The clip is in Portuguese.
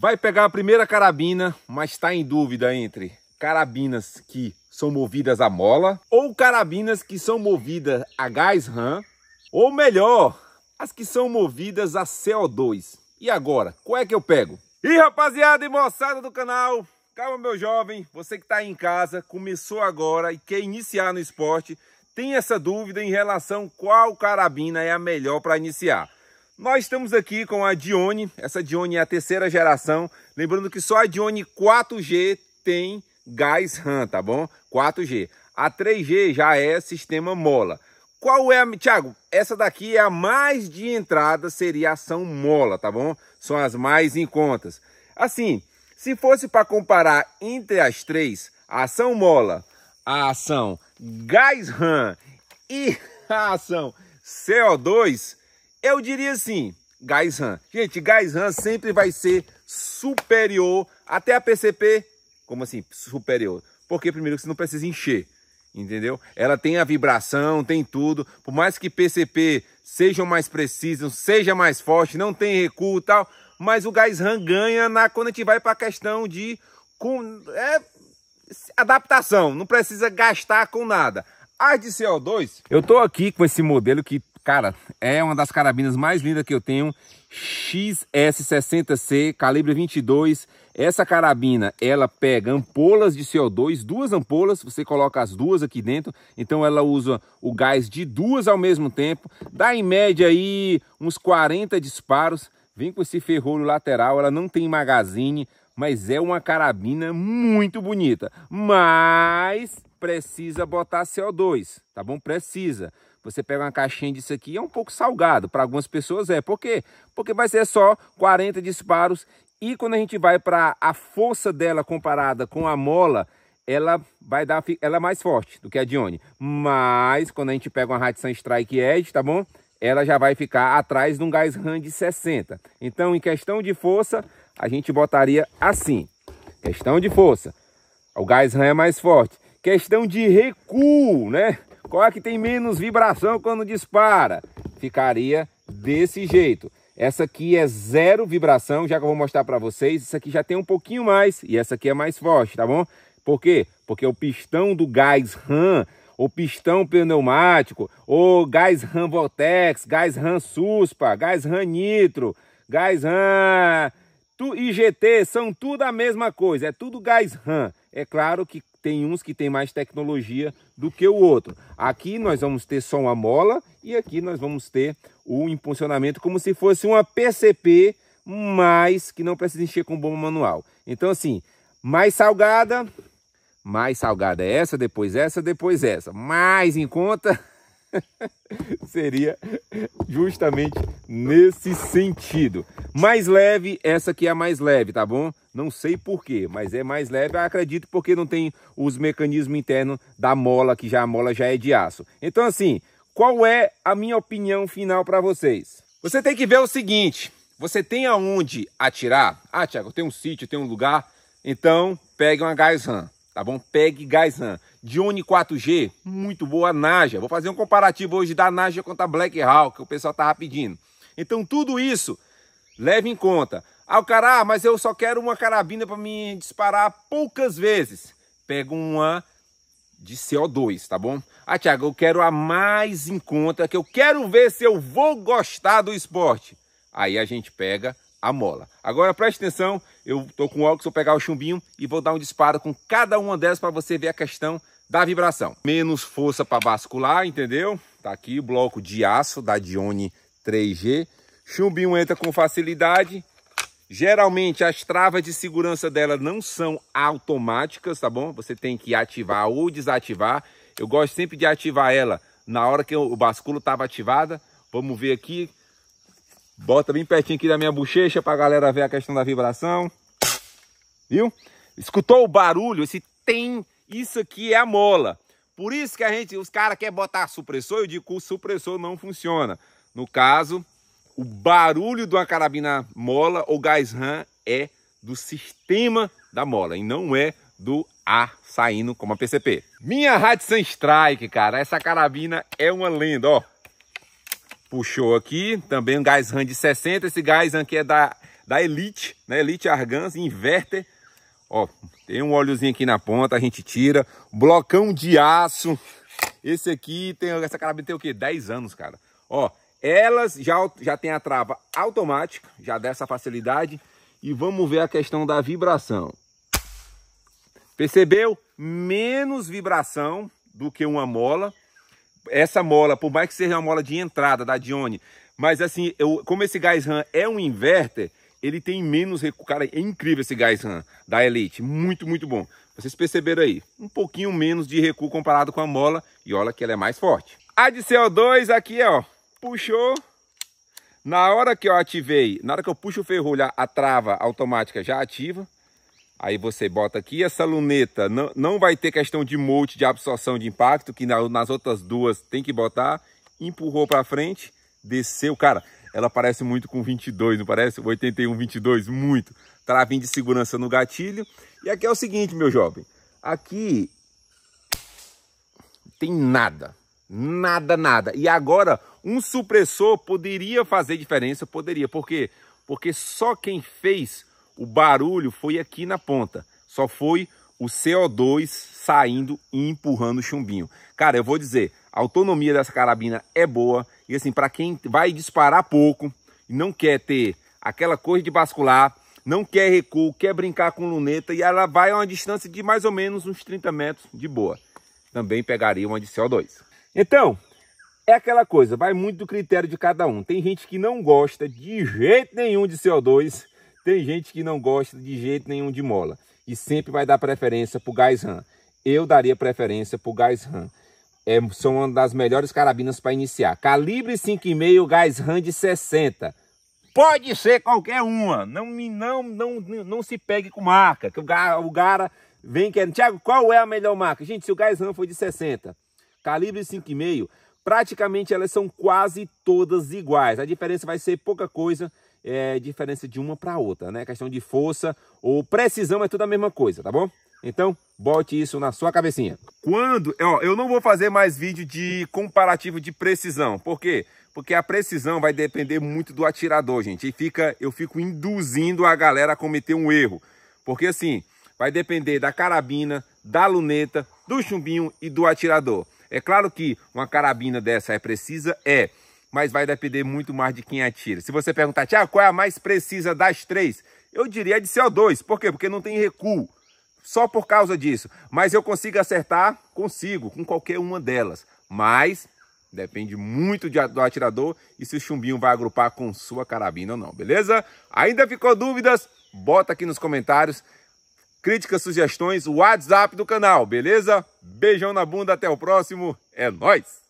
Vai pegar a primeira carabina, mas está em dúvida entre carabinas que são movidas a mola ou carabinas que são movidas a gás RAM, ou melhor, as que são movidas a CO2. E agora, qual é que eu pego? E rapaziada e moçada do canal, calma meu jovem, você que está aí em casa, começou agora e quer iniciar no esporte, tem essa dúvida em relação qual carabina é a melhor para iniciar. Nós estamos aqui com a Dione, essa Dione é a terceira geração. Lembrando que só a Dione 4G tem gás RAM, tá bom? 4G. A 3G já é sistema mola. Qual é a... Tiago, essa daqui é a mais de entrada, seria a ação mola, tá bom? São as mais em contas. Assim, se fosse para comparar entre as três, a ação mola, a ação gás RAM e a ação CO2, eu diria assim, Gás RAM. Gente, Gás RAM sempre vai ser superior até a PCP. Como assim, superior? Porque primeiro você não precisa encher, entendeu? Ela tem a vibração, tem tudo. Por mais que PCP sejam mais precisos, seja mais forte, não tem recuo e tal, mas o Gás RAM ganha na, quando a gente vai para a questão de com, é, adaptação. Não precisa gastar com nada. As de CO2, eu tô aqui com esse modelo que Cara, é uma das carabinas mais lindas que eu tenho, XS60C, calibre 22. Essa carabina, ela pega ampolas de CO2, duas ampolas, você coloca as duas aqui dentro, então ela usa o gás de duas ao mesmo tempo, dá em média aí uns 40 disparos, vem com esse ferrolho lateral, ela não tem magazine, mas é uma carabina muito bonita, mas precisa botar CO2, tá bom? Precisa. Você pega uma caixinha disso aqui, é um pouco salgado. Para algumas pessoas é. Por quê? Porque vai ser só 40 disparos. E quando a gente vai para a força dela comparada com a mola, ela vai dar, ela é mais forte do que a Dione. Mas quando a gente pega uma Radisson Strike Edge, tá bom? Ela já vai ficar atrás de um gás RAM de 60. Então, em questão de força, a gente botaria assim. Questão de força. O gás RAM é mais forte. Questão de recuo, né? Qual é que tem menos vibração quando dispara? Ficaria desse jeito. Essa aqui é zero vibração, já que eu vou mostrar para vocês. Essa aqui já tem um pouquinho mais e essa aqui é mais forte, tá bom? Por quê? Porque o pistão do gás RAM, o pistão pneumático, o gás RAM Vortex, gás RAM Suspa, gás RAM Nitro, gás RAM IGT, são tudo a mesma coisa, é tudo gás RAM. É claro que tem uns que tem mais tecnologia do que o outro. Aqui nós vamos ter só uma mola e aqui nós vamos ter o impulsionamento como se fosse uma PCP, mas que não precisa encher com bomba manual. Então assim, mais salgada, mais salgada é essa, depois essa, depois essa. Mais em conta... seria justamente nesse sentido. Mais leve, essa aqui é a mais leve, tá bom? Não sei porquê, mas é mais leve, acredito, porque não tem os mecanismos internos da mola, que já a mola já é de aço. Então, assim, qual é a minha opinião final para vocês? Você tem que ver o seguinte, você tem aonde atirar? Ah, Tiago, eu tenho um sítio, eu tenho um lugar, então pegue uma gás ram tá bom? PEG Gaisan. Dione 4G, muito boa Naja. Vou fazer um comparativo hoje da Naja contra a Black Hawk, que o pessoal tá pedindo. Então tudo isso, leve em conta. Ah, o cara, ah, mas eu só quero uma carabina para me disparar poucas vezes. Pega uma de CO2, tá bom? Ah, Thiago, eu quero a mais em conta, que eu quero ver se eu vou gostar do esporte. Aí a gente pega a mola. Agora preste atenção, eu estou com o óculos, vou pegar o chumbinho e vou dar um disparo com cada uma delas para você ver a questão da vibração. Menos força para bascular, entendeu? Tá aqui o bloco de aço da Dione 3G. Chumbinho entra com facilidade. Geralmente as travas de segurança dela não são automáticas, tá bom? Você tem que ativar ou desativar. Eu gosto sempre de ativar ela na hora que o basculo estava ativada. Vamos ver aqui Bota bem pertinho aqui da minha bochecha pra galera ver a questão da vibração. Viu? Escutou o barulho? Esse tem, isso aqui é a mola. Por isso que a gente, os caras querem botar supressor, eu digo que o supressor não funciona. No caso, o barulho de uma carabina mola ou gás RAM é do sistema da mola e não é do ar saindo como a PCP. Minha Radisson Strike, cara, essa carabina é uma lenda, ó. Puxou aqui, também um gás RAM de 60. Esse gás aqui é da, da Elite, né? Elite Argans Inverter. Ó, tem um óleozinho aqui na ponta, a gente tira. Blocão de aço. Esse aqui tem essa carabina tem o quê? 10 anos, cara. Ó, elas já já tem a trava automática, já dessa facilidade. E vamos ver a questão da vibração. Percebeu? Menos vibração do que uma mola essa mola, por mais que seja uma mola de entrada da Dione, mas assim, eu, como esse gás RAM é um inverter, ele tem menos recuo. Cara, é incrível esse gás RAM da Elite, muito, muito bom. Vocês perceberam aí, um pouquinho menos de recuo comparado com a mola, e olha que ela é mais forte. A de CO2 aqui, ó, puxou, na hora que eu ativei, na hora que eu puxo o ferrolho, a trava automática já ativa. Aí você bota aqui essa luneta, não, não vai ter questão de molde de absorção de impacto, que na, nas outras duas tem que botar. Empurrou para frente, desceu. Cara, ela parece muito com 22, não parece? 81, 22, muito. Travinho de segurança no gatilho. E aqui é o seguinte, meu jovem. Aqui tem nada. Nada, nada. E agora, um supressor poderia fazer diferença? Poderia. Por quê? Porque só quem fez o barulho foi aqui na ponta. Só foi o CO2 saindo e empurrando o chumbinho. Cara, eu vou dizer, a autonomia dessa carabina é boa. E assim, para quem vai disparar pouco e não quer ter aquela coisa de bascular, não quer recuo, quer brincar com luneta e ela vai a uma distância de mais ou menos uns 30 metros de boa. Também pegaria uma de CO2. Então, é aquela coisa, vai muito do critério de cada um. Tem gente que não gosta de jeito nenhum de CO2 tem gente que não gosta de jeito nenhum de mola e sempre vai dar preferência para o gás RAM. Eu daria preferência para o gás RAM. É, são uma das melhores carabinas para iniciar. Calibre 5,5, gás RAM de 60. Pode ser qualquer uma. Não, não, não, não se pegue com marca. Que o cara, o cara vem querendo. Tiago, qual é a melhor marca? Gente, se o gás RAM foi de 60, calibre 5,5, praticamente elas são quase todas iguais. A diferença vai ser pouca coisa é, diferença de uma para outra, né? Questão de força ou precisão é tudo a mesma coisa, tá bom? Então, bote isso na sua cabecinha. Quando, ó, eu não vou fazer mais vídeo de comparativo de precisão. Por quê? Porque a precisão vai depender muito do atirador, gente. E fica, eu fico induzindo a galera a cometer um erro. Porque assim, vai depender da carabina, da luneta, do chumbinho e do atirador. É claro que uma carabina dessa é precisa? É mas vai depender muito mais de quem atira. Se você perguntar, Tiago, qual é a mais precisa das três? Eu diria de CO2. Por quê? Porque não tem recuo. Só por causa disso. Mas eu consigo acertar? Consigo, com qualquer uma delas. Mas Depende muito de, do atirador e se o chumbinho vai agrupar com sua carabina ou não, beleza? Ainda ficou dúvidas? Bota aqui nos comentários. Críticas, sugestões, WhatsApp do canal, beleza? Beijão na bunda, até o próximo. É nóis!